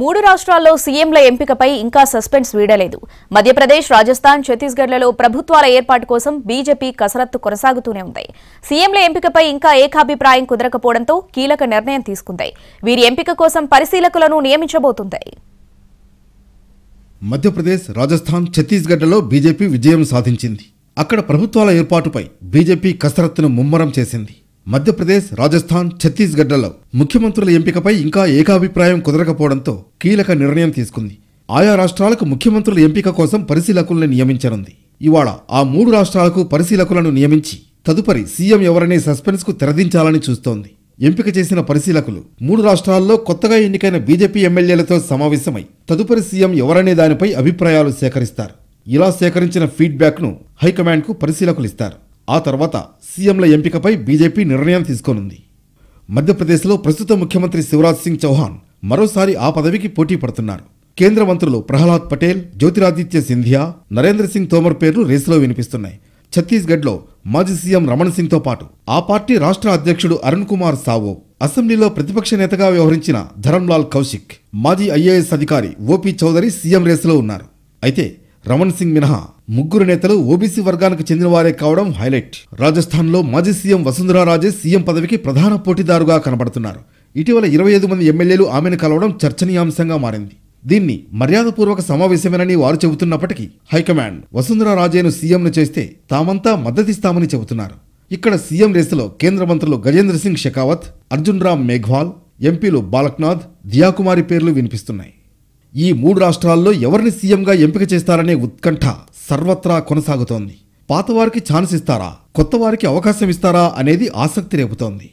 మూడు రాష్ట్రాల్లో సీఎంల ఎంపికపై ఇంకా సస్పెన్స్ వీడలేదు మధ్యప్రదేశ్ రాజస్థాన్ ఛత్తీస్గఢ్లలో ప్రభుత్వాల ఏర్పాటు కోసం బీజేపీ కసరత్తు కొనసాగుతూనే ఉంది సీఎంల ఎంపికపై ఇంకా ఏకాభిప్రాయం కుదరకపోవడంతో కీలక నిర్ణయం తీసుకుంది వీరి ఎంపిక కోసం పరిశీలకులను నియమించబోతుంది మధ్యప్రదేశ్ రాజస్థాన్ ఛత్తీస్గఢ్లలో బీజేపీ విజయం సాధించింది అక్కడ ప్రభుత్వాల ఏర్పాటుపై బీజేపీ కసరత్తును ముమ్మరం చేసింది మధ్యప్రదేశ్ రాజస్థాన్ ఛత్తీస్గఢ్లలో ముఖ్యమంత్రుల ఎంపికపై ఇంకా ఏకాభిప్రాయం కుదరకపోవడంతో కీలక నిర్ణయం తీసుకుంది ఆయా రాష్ట్రాలకు ముఖ్యమంత్రుల ఎంపిక కోసం పరిశీలకులను నియమించనుంది ఇవాళ ఆ మూడు రాష్ట్రాలకు పరిశీలకులను నియమించి తదుపరి సీఎం ఎవరనే సస్పెన్స్కు తెరదించాలని చూస్తోంది ఎంపిక చేసిన పరిశీలకులు మూడు రాష్ట్రాల్లో కొత్తగా ఎన్నికైన బీజేపీ ఎమ్మెల్యేలతో సమావేశమై తదుపరి సీఎం ఎవరనే దానిపై అభిప్రాయాలు సేకరిస్తారు ఇలా సేకరించిన ఫీడ్బ్యాక్ను హైకమాండ్కు పరిశీలకులిస్తారు ఆ తర్వాత సీఎంల ఎంపికపై బీజేపీ నిర్ణయం తీసుకోనుంది మధ్యప్రదేశ్లో ప్రస్తుత ముఖ్యమంత్రి శివరాజ్ సింగ్ చౌహాన్ మరోసారి ఆ పదవికి పోటీ పడుతున్నారు కేంద్ర మంత్రులు ప్రహ్లాద్ పటేల్ జ్యోతిరాదిత్య సింధియా నరేంద్ర సింగ్ తోమర్ పేర్లు రేసులో వినిపిస్తున్నాయి ఛత్తీస్గఢ్లో మాజీ సీఎం రమణ్ సింగ్తో పాటు ఆ పార్టీ రాష్ట్ర అధ్యక్షుడు అరుణ్ కుమార్ సావో అసెంబ్లీలో ప్రతిపక్ష నేతగా వ్యవహరించిన ధరంలాల్ కౌశిక్ మాజీ ఐఏఎస్ అధికారి ఓపీ చౌదరి సీఎం రేసులో ఉన్నారు అయితే రమణ్ సింగ్ మినహా ముగ్గురు నేతలు ఓబీసీ వర్గానికి చెందినవారే కావడం హైలైట్ రాజస్థాన్లో మాజీ సీఎం రాజే సీఎం పదవికి ప్రధాన పోటీదారుగా కనబడుతున్నారు ఇటీవల ఇరవై ఐదు మంది ఎమ్మెల్యేలు ఆమెను కలవడం చర్చనీయాంశంగా మారింది దీన్ని మర్యాదపూర్వక సమావేశమేనని వారు చెబుతున్నప్పటికీ హైకమాండ్ వసుంధరా రాజేను సీఎంను చేస్తే తామంతా మద్దతిస్తామని చెబుతున్నారు ఇక్కడ సీఎం రేసులో కేంద్ర మంత్రులు గజేంద్ర సింగ్ షెకావత్ అర్జున్ రామ్ మేఘ్వాల్ ఎంపీలు బాలక్నాథ్ దియాకుమారి పేర్లు వినిపిస్తున్నాయి ఈ మూడు రాష్ట్రాల్లో ఎవరిని సీఎంగా ఎంపిక చేస్తారనే ఉత్కంఠ సర్వత్రా కొనసాగుతోంది పాతవారికి ఛాన్స్ ఇస్తారా కొత్తవారికి అవకాశం ఇస్తారా అనేది ఆసక్తి రేపుతోంది